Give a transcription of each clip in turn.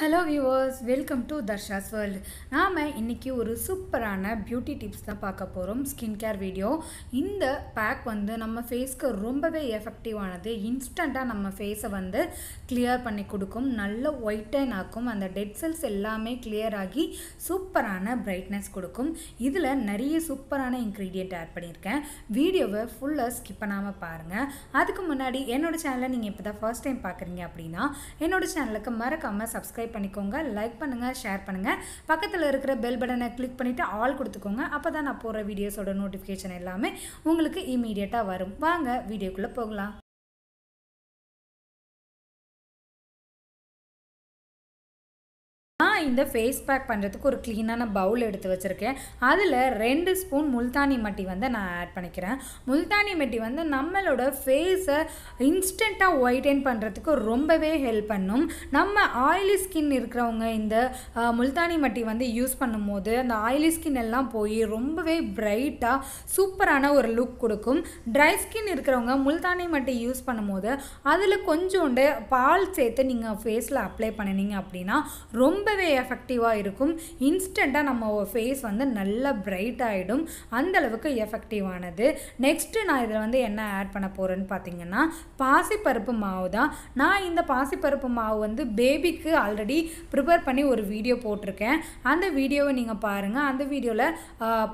hello viewers welcome to Darsha's world நாம் இன்றைக்கி ஒரு சூப்பரான பியூட்டி டிப்ஸ் தான் பார்க்க போகிறோம் ஸ்கின் கேர் வீடியோ இந்த பேக் வந்து நம்ம ஃபேஸ்க்கு ரொம்பவே எஃபெக்டிவானது இன்ஸ்டண்ட்டாக நம்ம ஃபேஸை வந்து கிளியர் பண்ணி கொடுக்கும் நல்ல ஒயிட்டன் ஆக்கும் அந்த டெட் செல்ஸ் எல்லாமே கிளியர் ஆகி சூப்பரான பிரைட்னஸ் கொடுக்கும் இதில் நிறைய சூப்பரான இன்க்ரீடியண்ட் ஆட் பண்ணியிருக்கேன் வீடியோவை ஃபுல்லாக ஸ்கிப் பண்ணாமல் பாருங்கள் அதுக்கு முன்னாடி என்னோடய சேனலை நீங்கள் இப்போ தான் ஃபர்ஸ்ட் டைம் பார்க்குறீங்க அப்படின்னா என்னோடய சேனலுக்கு மறக்காமல் சப்ஸ்கிரைப் சப்ஸ்கிரைப் பண்ணிக்கோங்க லைக் பண்ணுங்கள் ஷேர் பண்ணுங்கள் பக்கத்தில் இருக்கிற பெல் பட்டனை கிளிக் பண்ணிவிட்டு ஆல் கொடுத்துக்கோங்க அப்போ தான் நான் போடுற வீடியோஸோட நோட்டிஃபிகேஷன் எல்லாமே உங்களுக்கு இமீடியட்டாக வரும் வாங்க வீடியோக்குள்ளே போகலாம் நான் இந்த ஃபேஸ் பேக் பண்ணுறதுக்கு ஒரு க்ளீனான பவுல் எடுத்து வச்சுருக்கேன் அதில் ரெண்டு ஸ்பூன் முல்தானி மட்டி வந்து நான் ஆட் பண்ணிக்கிறேன் முல்தானி மட்டி வந்து நம்மளோட ஃபேஸை இன்ஸ்டண்ட்டாக ஒயிட்டன் பண்ணுறதுக்கு ரொம்பவே ஹெல்ப் பண்ணும் நம்ம ஆயிலி ஸ்கின் இருக்கிறவங்க இந்த முல்தானி மட்டி வந்து யூஸ் பண்ணும்போது அந்த ஆயிலி ஸ்கின் எல்லாம் போய் ரொம்பவே பிரைட்டாக சூப்பரான ஒரு லுக் கொடுக்கும் ட்ரை ஸ்கின் இருக்கிறவங்க முல்தானி மட்டி யூஸ் பண்ணும்போது அதில் கொஞ்சோண்டு பால் சேர்த்து நீங்கள் ஃபேஸில் அப்ளை பண்ணினீங்க அப்படின்னா ரொம்பவே எஃபெக்டிவாக இருக்கும் இன்ஸ்டண்ட்டாக நம்ம ஃபேஸ் வந்து நல்லா பிரைட் ஆகிடும் அந்தளவுக்கு எஃபெக்டிவானது நெக்ஸ்ட்டு நான் இதில் வந்து என்ன ஆட் பண்ண போகிறேன்னு பார்த்தீங்கன்னா பாசிப்பருப்பு மாவு தான் நான் இந்த பாசிப்பருப்பு மாவு வந்து பேபிக்கு ஆல்ரெடி ப்ரிப்பேர் பண்ணி ஒரு வீடியோ போட்டிருக்கேன் அந்த வீடியோவை நீங்கள் பாருங்கள் அந்த வீடியோவில்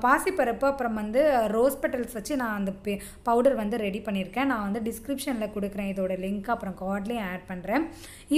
பாசிப்பருப்பு அப்புறம் வந்து ரோஸ் பெட்டல்ஸ் வச்சு நான் அந்த பவுடர் வந்து ரெடி பண்ணியிருக்கேன் நான் வந்து டிஸ்கிரிப்ஷனில் கொடுக்குறேன் இதோட லிங்க் அப்புறம் கார்ட்லேயும் ஆட் பண்ணுறேன்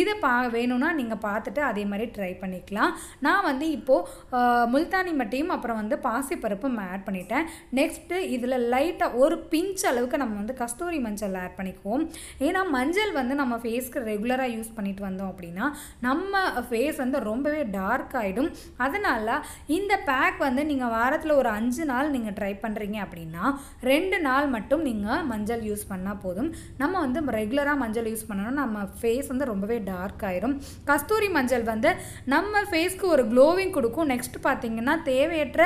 இதை பா வேணும்னா நீங்கள் பார்த்துட்டு அதே மாதிரி ட்ரை பண்ணிக்கலாம் பண்ணிக்கலாம் நான் வந்து இப்போது முல்தானி மட்டியும் அப்புறம் வந்து பாசிப்பருப்பும் ஆட் பண்ணிட்டேன் நெக்ஸ்ட்டு இதில் லைட்டாக ஒரு பிஞ்ச் அளவுக்கு நம்ம வந்து கஸ்தூரி மஞ்சள் ஆட் பண்ணிக்குவோம் ஏன்னா மஞ்சள் வந்து நம்ம ஃபேஸ்க்கு ரெகுலராக யூஸ் பண்ணிட்டு வந்தோம் அப்படின்னா நம்ம ஃபேஸ் வந்து ரொம்பவே டார்க் ஆகிடும் அதனால் இந்த பேக் வந்து நீங்கள் வாரத்தில் ஒரு அஞ்சு நாள் நீங்கள் ட்ரை பண்ணுறீங்க அப்படின்னா ரெண்டு நாள் மட்டும் நீங்கள் மஞ்சள் யூஸ் பண்ணால் போதும் நம்ம வந்து ரெகுலராக மஞ்சள் யூஸ் பண்ணணும் நம்ம ஃபேஸ் வந்து ரொம்பவே டார்க் ஆயிரும் கஸ்தூரி மஞ்சள் வந்து நம்ம நம்ம ஃபேஸ்க்கு ஒரு க்ளோவிங் கொடுக்கும் நெக்ஸ்ட் பார்த்தீங்கன்னா தேவையற்ற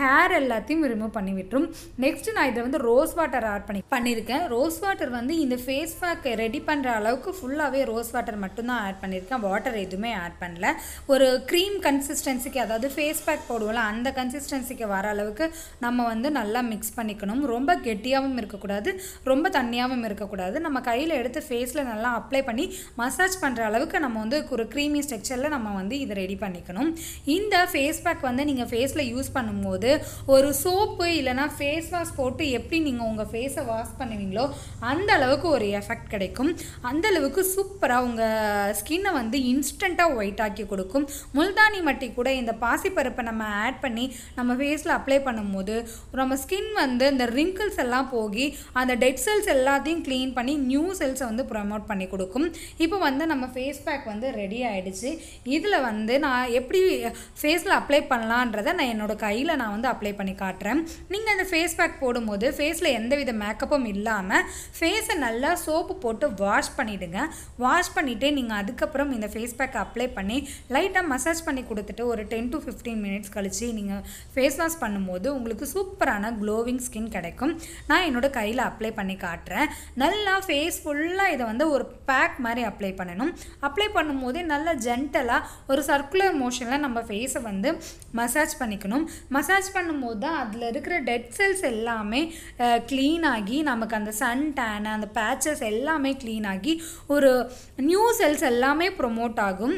ஹேர் எல்லாத்தையும் ரிமூவ் பண்ணி விட்டுரும் நெக்ஸ்ட் நான் இதை வந்து ரோஸ் வாட்டர் ஆட் பண்ணி பண்ணியிருக்கேன் ரோஸ் வாட்டர் வந்து இந்த ஃபேஸ் பேக் ரெடி பண்ணுற அளவுக்கு ஃபுல்லாகவே ரோஸ் வாட்டர் மட்டும்தான் ஆட் பண்ணியிருக்கேன் வாட்டர் எதுவுமே ஆட் பண்ணல ஒரு க்ரீம் கன்சிஸ்டன்சிக்கு அதாவது ஃபேஸ் பேக் போடுவோம்ல அந்த கன்சிஸ்டன்சிக்கு வர அளவுக்கு நம்ம வந்து நல்லா மிக்ஸ் பண்ணிக்கணும் ரொம்ப கெட்டியாகவும் இருக்கக்கூடாது ரொம்ப தண்ணியாகவும் இருக்கக்கூடாது நம்ம கையில் எடுத்து ஃபேஸில் நல்லா அப்ளை பண்ணி மசாஜ் பண்ணுற அளவுக்கு நம்ம வந்து ஒரு க்ரீமி ஸ்ட்ரக்சரில் நம்ம வந்து வந்து இதை ரெடி பண்ணிக்கணும் இந்த ஃபேஸ் பேக் வந்து நீங்கள் ஃபேஸில் யூஸ் பண்ணும்போது ஒரு சோப்பு இல்லைனா ஃபேஸ் வாஷ் போட்டு எப்படி நீங்கள் உங்கள் ஃபேஸை வாஷ் பண்ணுவீங்களோ அந்த அளவுக்கு ஒரு எஃபெக்ட் கிடைக்கும் அந்த அளவுக்கு சூப்பராக உங்கள் ஸ்கின்னை வந்து இன்ஸ்டண்ட்டாக ஒயிட் ஆக்கி கொடுக்கும் முல்தானி மட்டி கூட இந்த பாசிப்பருப்பை நம்ம ஆட் பண்ணி நம்ம ஃபேஸில் அப்ளை பண்ணும்போது நம்ம ஸ்கின் வந்து இந்த ரிங்கிள்ஸ் எல்லாம் போகி அந்த டெட் செல்ஸ் எல்லாத்தையும் க்ளீன் பண்ணி நியூ செல்ஸை வந்து ப்ரொமோட் பண்ணி கொடுக்கும் இப்போ வந்து நம்ம ஃபேஸ் பேக் வந்து ரெடி ஆகிடுச்சு இதில் ஃபேஸில் வந்து நான் எப்படி ஃபேஸில் அப்ளை பண்ணலான்றதை நான் என்னோடய கையில் நான் வந்து அப்ளை பண்ணி காட்டுறேன் நீங்கள் அந்த ஃபேஸ் பேக் போடும்போது ஃபேஸில் எந்தவித மேக்கப்பும் இல்லாமல் ஃபேஸை நல்லா சோப்பு போட்டு வாஷ் பண்ணிவிடுங்க வாஷ் பண்ணிவிட்டு நீங்கள் அதுக்கப்புறம் இந்த ஃபேஸ் பேக் அப்ளை பண்ணி லைட்டாக மசாஜ் பண்ணி கொடுத்துட்டு ஒரு டென் டு ஃபிஃப்டீன் மினிட்ஸ் கழித்து நீங்கள் ஃபேஸ் வாஷ் பண்ணும்போது உங்களுக்கு சூப்பரான க்ளோவிங் ஸ்கின் கிடைக்கும் நான் என்னோடய கையில் அப்ளை பண்ணி காட்டுறேன் நல்லா ஃபேஸ் ஃபுல்லாக இதை வந்து ஒரு பேக் மாதிரி அப்ளை பண்ணணும் அப்ளை பண்ணும்போது நல்லா ஜென்டலாக ஒரு சர்க்குலர் மோஷனில் நம்ம ஃபேஸை வந்து மசாஜ் பண்ணிக்கணும் மசாஜ் பண்ணும்போது தான் அதில் இருக்கிற டெட் செல்ஸ் எல்லாமே க்ளீன் ஆகி நமக்கு அந்த சன் டேனு அந்த பேச்சஸ் எல்லாமே க்ளீன் ஆகி ஒரு நியூ செல்ஸ் எல்லாமே ப்ரொமோட் ஆகும்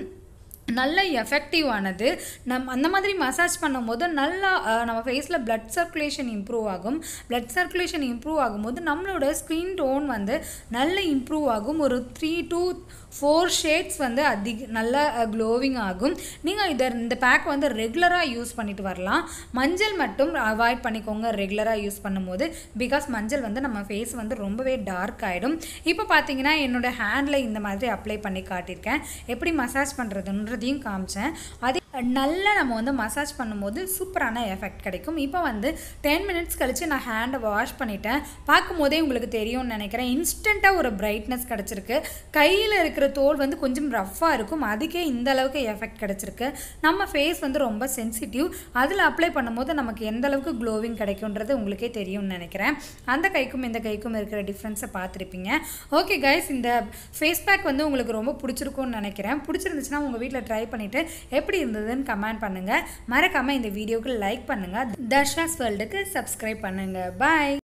நல்ல எஃபெக்டிவானது நம் அந்த மாதிரி மசாஜ் பண்ணும்போது நல்லா நம்ம ஃபேஸில் பிளட் சர்க்குலேஷன் இம்ப்ரூவ் ஆகும் பிளட் சர்க்குலேஷன் இம்ப்ரூவ் ஆகும்போது நம்மளோட ஸ்க்ரீன் டோன் வந்து நல்ல இம்ப்ரூவ் ஆகும் ஒரு த்ரீ டூ ஃபோர் ஷேட்ஸ் வந்து அதிக நல்லா க்ளோவிங் ஆகும் நீங்கள் இதை இந்த பேக் வந்து ரெகுலராக யூஸ் பண்ணிட்டு வரலாம் மஞ்சள் மட்டும் அவாய்ட் பண்ணிக்கோங்க ரெகுலராக யூஸ் பண்ணும்போது பிகாஸ் மஞ்சள் வந்து நம்ம ஃபேஸ் வந்து ரொம்பவே டார்க் ஆகிடும் இப்போ பார்த்தீங்கன்னா என்னோடய ஹேண்டில் இந்த மாதிரி அப்ளை பண்ணி காட்டியிருக்கேன் எப்படி மசாஜ் பண்ணுறதுன்ற அப்படின்றதையும் காமிச்சேன் அதே நல்லா நம்ம வந்து மசாஜ் பண்ணும்போது சூப்பரான எஃபெக்ட் கிடைக்கும் இப்போ வந்து டென் மினிட்ஸ் கழித்து நான் ஹேண்டை வாஷ் பண்ணிட்டேன் பார்க்கும்போதே உங்களுக்கு தெரியும்னு நினைக்கிறேன் இன்ஸ்டண்ட்டாக ஒரு பிரைட்னஸ் கிடச்சிருக்கு கையில் இருக்கிற தோல் வந்து கொஞ்சம் ரஃப்பாக இருக்கும் அதுக்கே இந்த அளவுக்கு எஃபெக்ட் கிடச்சிருக்கு நம்ம ஃபேஸ் வந்து ரொம்ப சென்சிட்டிவ் அதில் அப்ளை பண்ணும்போது நமக்கு எந்த அளவுக்கு க்ளோவிங் கிடைக்கும்ன்றது உங்களுக்கே தெரியும்னு நினைக்கிறேன் அந்த கைக்கும் இந்த கைக்கும் இருக்கிற டிஃப்ரென்ஸை பார்த்துருப்பீங்க ஓகே கைஸ் இந்த ஃபேஸ் பேக் வந்து உங்களுக்கு ரொம்ப பிடிச்சிருக்கும்னு நினைக்கிறேன் பிடிச்சிருந்துச்சுன்னா உங்கள் வீட்டில் ட்ரை பண்ணிவிட்டு எப்படி இருந்தது இருந்ததுன்னு கமெண்ட் பண்ணுங்கள் மறக்காமல் இந்த வீடியோக்கு லைக் பண்ணுங்கள் தர்ஷாஸ் வேர்ல்டுக்கு சப்ஸ்கிரைப் பண்ணுங்கள் பாய்